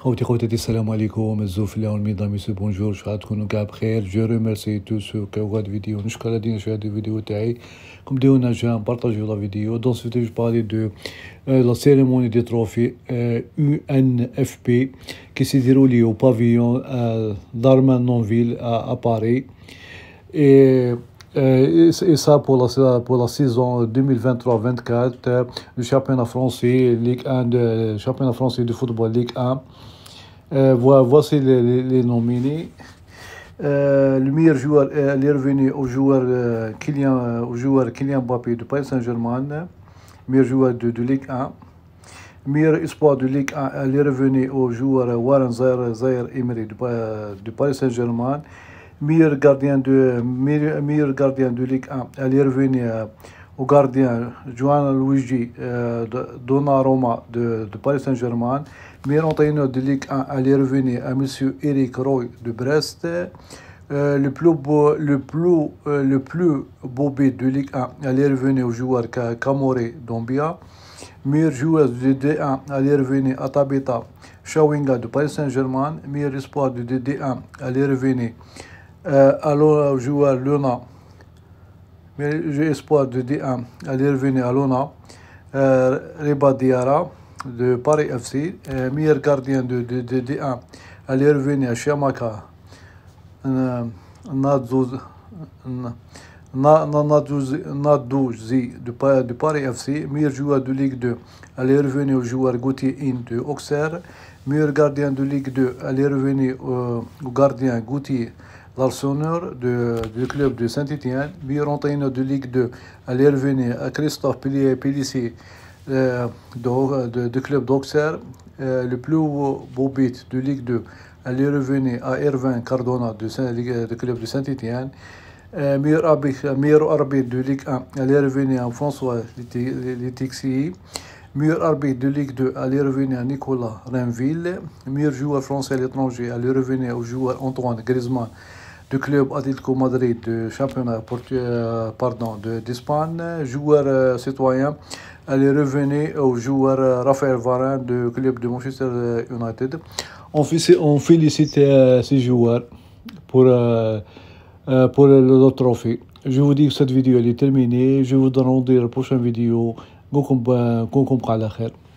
je remercie tous ceux qui ont regardé la vidéo. la Comme la vidéo. Dans cette vidéo, de euh, la cérémonie des trophées UNFP euh, qui s'est déroulée au pavillon euh, d'Armanonville à Paris. Et, et, ça pour la, pour la saison 2023-24 euh, du championnat français, Ligue 1 de, championnat français de football Ligue 1. Euh, voici les, les, nominés. Euh, le meilleur joueur est revenu au joueur, Kylian, au joueur Kylian Mbappé de Paris Saint-Germain, meilleur joueur de, de Ligue 1. Le Meilleur espoir de Ligue 1 est revenu au joueur Warren Zaire, Emery de, de Paris Saint-Germain meilleur gardien de, gardien Ligue 1. Elle est euh, au gardien Juan Luigi euh, Donnarumma de, de Paris Saint-Germain. Meilleur entraîneur de Ligue 1, elle est à Monsieur Eric Roy de Brest. Euh, le plus beau, le plus, euh, le plus beau de Ligue 1, elle est au joueur Camoré Dombia. Meilleur joueur de D1, elle est revenue à Tabita Shawinga de Paris Saint-Germain. Meilleur espoir de D1, elle est revenue à joueur Luna Mais j'ai espoir de D1. Hein, aller revenir à Lona. Euh, Reba Diara de Paris FC, euh, meilleur gardien de, D1. Elle hein, revenir à Chiamaka. Euh, Nadouzi de Paris FC, meilleur joueur de Ligue 2. Elle revenir au joueur Gauthier In de Auxerre, meilleur gardien de Ligue 2. Elle revenir au gardien Gauthier de du club de Saint-Étienne, entraîneur de Ligue 2, allait revenir à Christophe Pellissier euh, euh du, club d'Auxerre, euh, le plus beau but de Ligue 2, allait revenir à Erwin Cardona euh, du, club de Saint-Étienne. Euh, meilleur, arbitre, meilleur arbitre de Ligue 1, allait revenir à François Letixier. Meilleur arbitre de Ligue 2, allait revenir à Nicolas Renville Meilleur joueur français à l'étranger, allait revenir au joueur Antoine Griezmann du club Atlético Madrid du championnat euh, pardon, d'Espagne, joueur euh, citoyen. Elle est revenue au joueur euh, Raphaël Varane du club de Manchester United. On, félicite ces joueurs pour, pour leur trophée. Je vous dis que cette vidéo est terminée. Je vous donne rendez-vous la prochaine vidéo. Qu'on comprenne la